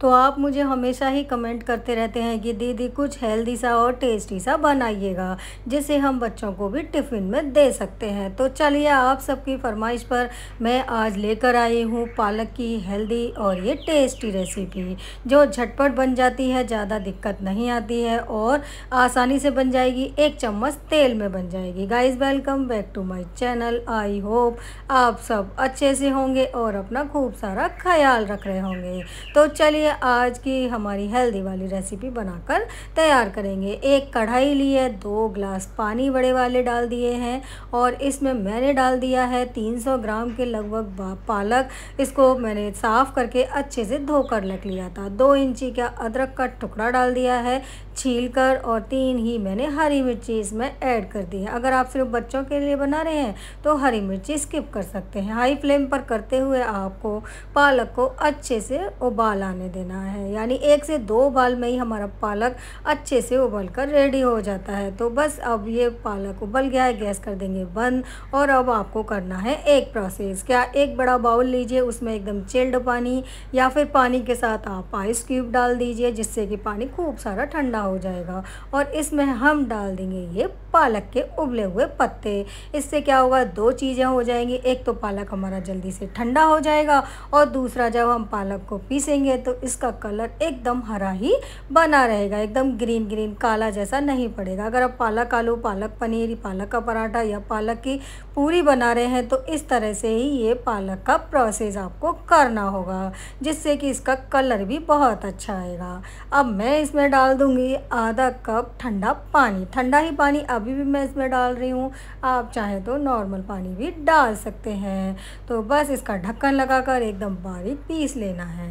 तो आप मुझे हमेशा ही कमेंट करते रहते हैं कि दीदी कुछ हेल्दी सा और टेस्टी सा बनाइएगा जिसे हम बच्चों को भी टिफ़िन में दे सकते हैं तो चलिए आप सबकी फरमाइश पर मैं आज लेकर आई हूँ पालक की हेल्दी और ये टेस्टी रेसिपी जो झटपट बन जाती है ज़्यादा दिक्कत नहीं आती है और आसानी से बन जाएगी एक चम्मच तेल में बन जाएगी guys welcome back to my channel I hope आप सब अच्छे से होंगे और अपना खूब सारा ख्याल रख रहे होंगे तो चलिए लिए आज की हमारी हेल्दी वाली रेसिपी बनाकर तैयार करेंगे एक कढ़ाई ली है दो ग्लास पानी बड़े वाले डाल दिए हैं और इसमें मैंने डाल दिया है 300 ग्राम के लगभग पालक इसको मैंने साफ़ करके अच्छे से धोकर रख लिया था दो इंची का अदरक का टुकड़ा डाल दिया है छील कर और तीन ही मैंने हरी मिर्ची इसमें ऐड कर दी है अगर आप सिर्फ बच्चों के लिए बना रहे हैं तो हरी मिर्ची स्किप कर सकते हैं हाई फ्लेम पर करते हुए आपको पालक को अच्छे से उबाल आने देना है यानी एक से दो बाल में ही हमारा पालक अच्छे से उबल कर रेडी हो जाता है तो बस अब ये पालक उबल गया है गैस कर देंगे बंद और अब आपको करना है एक प्रोसेस क्या एक बड़ा बाउल लीजिए उसमें एकदम चिल्ड पानी या फिर पानी के साथ आप आइस क्यूब डाल दीजिए जिससे कि पानी खूब सारा ठंडा हो जाएगा और इसमें हम डाल देंगे ये पालक के उबले हुए पत्ते इससे क्या होगा दो चीज़ें हो जाएंगी एक तो पालक हमारा जल्दी से ठंडा हो जाएगा और दूसरा जब हम पालक को पीसेंगे तो इसका कलर एकदम हरा ही बना रहेगा एकदम ग्रीन ग्रीन काला जैसा नहीं पड़ेगा अगर आप पालक आलू पालक पनीर पालक का पराठा या पालक की पूरी बना रहे हैं तो इस तरह से ही ये पालक का प्रोसेस आपको करना होगा जिससे कि इसका कलर भी बहुत अच्छा आएगा अब मैं इसमें डाल दूँगी आधा कप ठंडा पानी ठंडा ही पानी अभी भी मैं इसमें डाल रही हूँ आप चाहें तो नॉर्मल पानी भी डाल सकते हैं तो बस इसका ढक्कन लगाकर एकदम बारीक पीस लेना है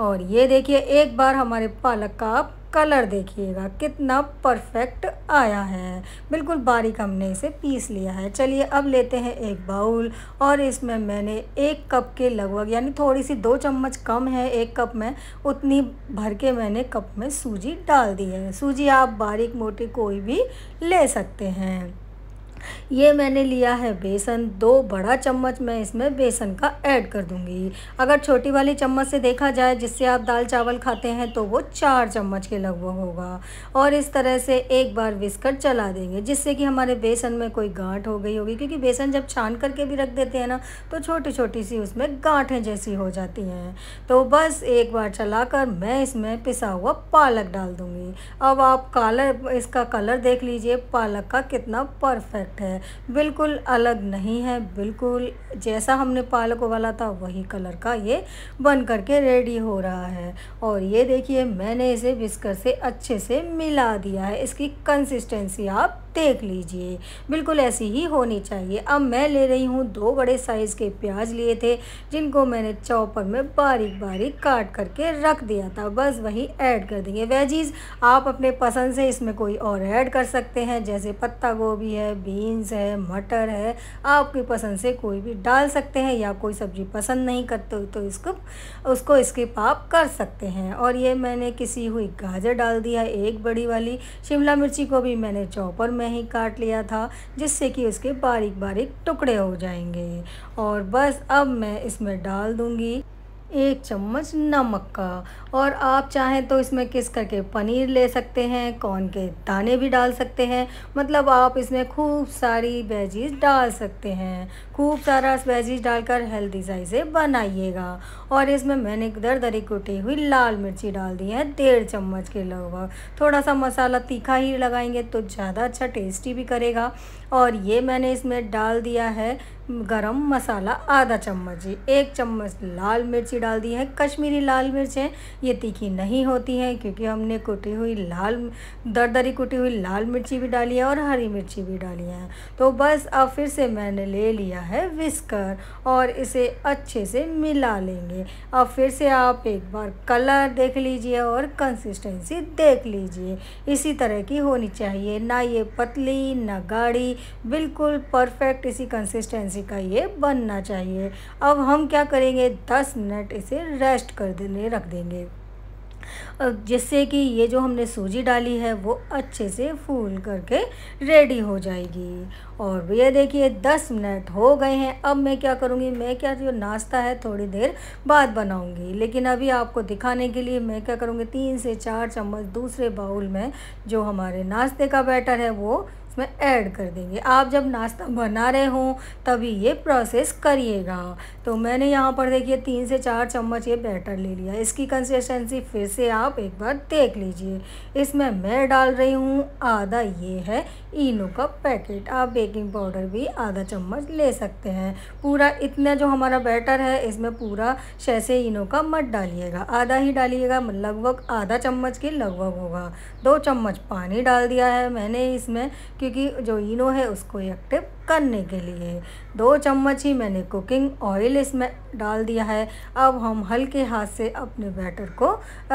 और ये देखिए एक बार हमारे पालक का आप कलर देखिएगा कितना परफेक्ट आया है बिल्कुल बारीक हमने इसे पीस लिया है चलिए अब लेते हैं एक बाउल और इसमें मैंने एक कप के लगभग यानी थोड़ी सी दो चम्मच कम है एक कप में उतनी भर के मैंने कप में सूजी डाल दी है सूजी आप बारीक मोटी कोई भी ले सकते हैं ये मैंने लिया है बेसन दो बड़ा चम्मच मैं इसमें बेसन का ऐड कर दूँगी अगर छोटी वाली चम्मच से देखा जाए जिससे आप दाल चावल खाते हैं तो वो चार चम्मच के लगभग होगा और इस तरह से एक बार विस्कर चला देंगे जिससे कि हमारे बेसन में कोई गांठ हो गई होगी क्योंकि बेसन जब छान करके भी रख देते हैं ना तो छोटी छोटी सी उसमें गांठें जैसी हो जाती हैं तो बस एक बार कर मैं इसमें पिसा हुआ पालक डाल दूँगी अब आप कलर इसका कलर देख लीजिए पालक का कितना परफेक्ट है बिल्कुल अलग नहीं है बिल्कुल जैसा हमने पालक वाला था वही कलर का ये बन करके रेडी हो रहा है और ये देखिए मैंने इसे बिस्कर से अच्छे से मिला दिया है इसकी कंसिस्टेंसी आप देख लीजिए बिल्कुल ऐसी ही होनी चाहिए अब मैं ले रही हूँ दो बड़े साइज़ के प्याज लिए थे जिनको मैंने चॉपर में बारीक बारीक काट करके रख दिया था बस वही ऐड कर देंगे वेजीज़ आप अपने पसंद से इसमें कोई और ऐड कर सकते हैं जैसे पत्ता गोभी है बीन्स बीन्स है मटर है आपकी पसंद से कोई भी डाल सकते हैं या कोई सब्ज़ी पसंद नहीं करते तो इसको उसको स्किप आप कर सकते हैं और ये मैंने किसी हुई गाजर डाल दिया एक बड़ी वाली शिमला मिर्ची को भी मैंने चौपर में ही काट लिया था जिससे कि उसके बारीक बारीक टुकड़े हो जाएंगे और बस अब मैं इसमें डाल दूँगी एक चम्मच नमक का और आप चाहें तो इसमें किस करके पनीर ले सकते हैं कॉर्न के दाने भी डाल सकते हैं मतलब आप इसमें खूब सारी वेजीज डाल सकते हैं खूब सारा वेजीज डालकर हेल्दी साइज से बनाइएगा और इसमें मैंने दर दरी कुटी हुई लाल मिर्ची डाल दी है डेढ़ चम्मच के लगभग थोड़ा सा मसाला तीखा ही लगाएंगे तो ज़्यादा अच्छा टेस्टी भी करेगा और ये मैंने इसमें डाल दिया है गरम मसाला आधा चम्मच एक चम्मच लाल मिर्ची डाल दी है कश्मीरी लाल मिर्च है ये तीखी नहीं होती है क्योंकि हमने कुटी हुई लाल दरदरी कुटी हुई लाल मिर्ची भी डाली है और हरी मिर्ची भी डाली है तो बस अब फिर से मैंने ले लिया है विस्कर और इसे अच्छे से मिला लेंगे अब फिर से आप एक बार कलर देख लीजिए और कंसिस्टेंसी देख लीजिए इसी तरह की होनी चाहिए ना ये पतली ना गाढ़ी बिल्कुल परफेक्ट इसी कंसिस्टेंसी का ये बनना चाहिए अब हम क्या करेंगे दस मिनट इसे रेस्ट कर देने रख देंगे जिससे कि ये जो हमने सूजी डाली है वो अच्छे से फूल करके रेडी हो जाएगी और भैया देखिए दस मिनट हो गए हैं अब मैं क्या करूँगी मैं क्या जो नाश्ता है थोड़ी देर बाद बनाऊँगी लेकिन अभी आपको दिखाने के लिए मैं क्या करूँगी तीन से चार चम्मच दूसरे बाउल में जो हमारे नाश्ते का बैटर है वो इसमें ऐड कर देंगे आप जब नाश्ता बना रहे हों तभी ये प्रोसेस करिएगा तो मैंने यहाँ पर देखिए तीन से चार चम्मच ये बैटर ले लिया इसकी कंसिस्टेंसी फिर से आप एक बार देख लीजिए इसमें मैं डाल रही हूँ आधा ये है इनो का पैकेट आप बेकिंग पाउडर भी आधा चम्मच ले सकते हैं पूरा इतना जो हमारा बैटर है इसमें पूरा शैसे इनो का मत डालिएगा आधा ही डालिएगा लगभग आधा चम्मच के लगभग होगा दो चम्मच पानी डाल दिया है मैंने इसमें कि की जो इनो है उसको एक्टिव करने के लिए दो चम्मच ही मैंने कुकिंग ऑयल इसमें डाल दिया है अब हम हल्के हाथ से अपने बैटर को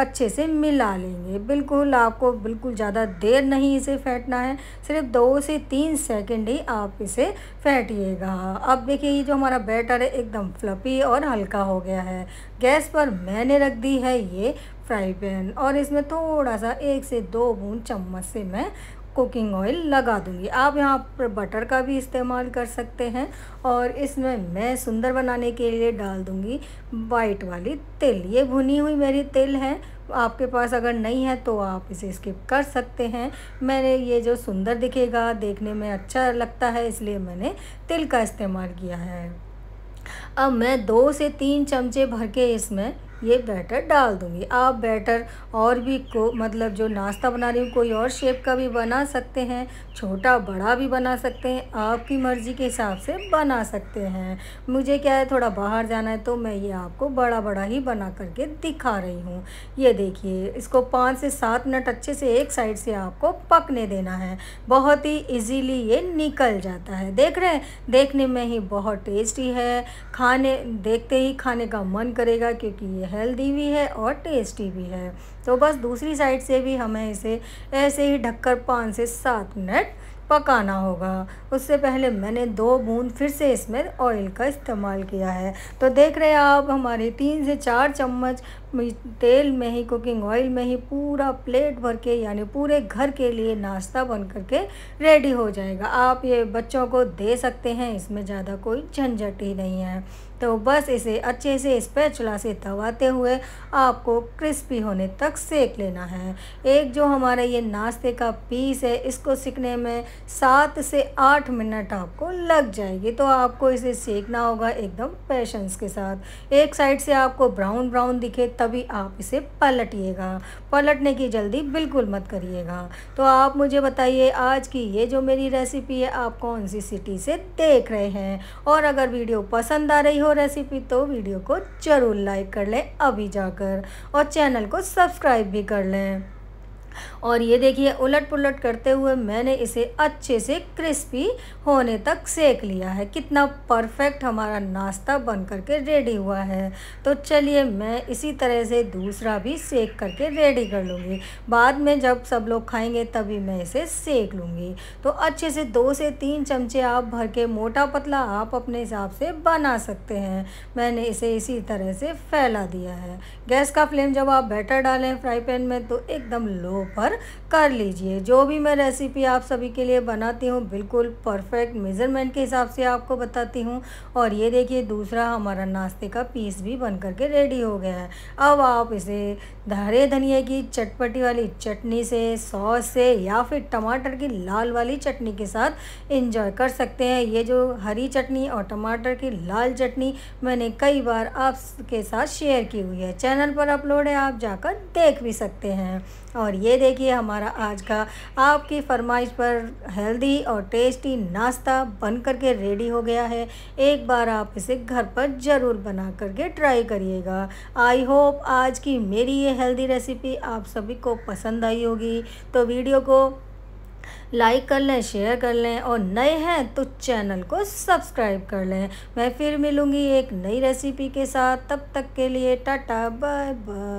अच्छे से मिला लेंगे बिल्कुल आपको बिल्कुल ज़्यादा देर नहीं इसे फेंटना है सिर्फ दो से तीन सेकंड ही आप इसे फेंटिएगा अब देखिए ये जो हमारा बैटर है एकदम फ्लपी और हल्का हो गया है गैस पर मैंने रख दी है ये फ्राई पैन और इसमें थोड़ा सा एक से दो बूंद चम्मच से मैं कुकिंग ऑयल लगा दूँगी आप यहाँ पर बटर का भी इस्तेमाल कर सकते हैं और इसमें मैं सुंदर बनाने के लिए डाल दूँगी वाइट वाली तिल ये भुनी हुई मेरी तिल है आपके पास अगर नहीं है तो आप इसे स्किप कर सकते हैं मैंने ये जो सुंदर दिखेगा देखने में अच्छा लगता है इसलिए मैंने तिल का इस्तेमाल किया है अब मैं दो से तीन चमचे भर के इसमें ये बैटर डाल दूँगी आप बैटर और भी को मतलब जो नाश्ता बना रही हूँ कोई और शेप का भी बना सकते हैं छोटा बड़ा भी बना सकते हैं आपकी मर्ज़ी के हिसाब से बना सकते हैं मुझे क्या है थोड़ा बाहर जाना है तो मैं ये आपको बड़ा बड़ा ही बना करके दिखा रही हूँ ये देखिए इसको पाँच से सात मिनट अच्छे से एक साइड से आपको पकने देना है बहुत ही ईजीली ये निकल जाता है देख रहे हैं देखने में ही बहुत टेस्टी है खाने देखते ही खाने का मन करेगा क्योंकि ये हेल्दी भी है और टेस्टी भी है तो बस दूसरी साइड से भी हमें इसे ऐसे ही ढककर पाँच से सात मिनट पकाना होगा उससे पहले मैंने दो बूंद फिर से इसमें ऑयल का इस्तेमाल किया है तो देख रहे हैं आप हमारे तीन से चार चम्मच तेल में ही कुकिंग ऑयल में ही पूरा प्लेट भर के यानी पूरे घर के लिए नाश्ता बन करके रेडी हो जाएगा आप ये बच्चों को दे सकते हैं इसमें ज़्यादा कोई झंझट ही नहीं है तो बस इसे अच्छे से स्पैचुला से दबाते हुए आपको क्रिस्पी होने तक सेक लेना है एक जो हमारा ये नाश्ते का पीस है इसको सीखने में सात से आठ मिनट आपको लग जाएगी तो आपको इसे सेकना होगा एकदम पैशंस के साथ एक साइड से आपको ब्राउन ब्राउन दिखे तब तभी आप इसे पलटिएगा पलटने की जल्दी बिल्कुल मत करिएगा तो आप मुझे बताइए आज की ये जो मेरी रेसिपी है आप कौन सी सिटी से देख रहे हैं और अगर वीडियो पसंद आ रही हो रेसिपी तो वीडियो को ज़रूर लाइक कर लें अभी जाकर और चैनल को सब्सक्राइब भी कर लें और ये देखिए उलट पुलट करते हुए मैंने इसे अच्छे से क्रिस्पी होने तक सेक लिया है कितना परफेक्ट हमारा नाश्ता बन करके रेडी हुआ है तो चलिए मैं इसी तरह से दूसरा भी सेक करके रेडी कर लूँगी बाद में जब सब लोग खाएंगे तभी मैं इसे सेक लूँगी तो अच्छे से दो से तीन चमचे आप भर के मोटा पतला आप अपने हिसाब से बना सकते हैं मैंने इसे इसी तरह से फैला दिया है गैस का फ्लेम जब आप बैटर डालें फ्राई पैन में तो एकदम लो ऊपर कर लीजिए जो भी मैं रेसिपी आप सभी के लिए बनाती हूँ बिल्कुल परफेक्ट मेज़रमेंट के हिसाब से आपको बताती हूँ और ये देखिए दूसरा हमारा नाश्ते का पीस भी बन करके रेडी हो गया है अब आप इसे हरे धनिया की चटपटी वाली चटनी से सॉस से या फिर टमाटर की लाल वाली चटनी के साथ इंजॉय कर सकते हैं ये जो हरी चटनी और टमाटर की लाल चटनी मैंने कई बार आपके साथ शेयर की हुई है चैनल पर अपलोड है आप जाकर देख भी सकते हैं और ये देखिए हमारा आज का आपकी फरमाइश पर हेल्दी और टेस्टी नाश्ता बन करके रेडी हो गया है एक बार आप इसे घर पर ज़रूर बना करके ट्राई करिएगा आई होप आज की मेरी ये हेल्दी रेसिपी आप सभी को पसंद आई होगी तो वीडियो को लाइक कर लें शेयर कर लें और नए हैं तो चैनल को सब्सक्राइब कर लें मैं फिर मिलूँगी एक नई रेसिपी के साथ तब तक के लिए टाटा बाय बाय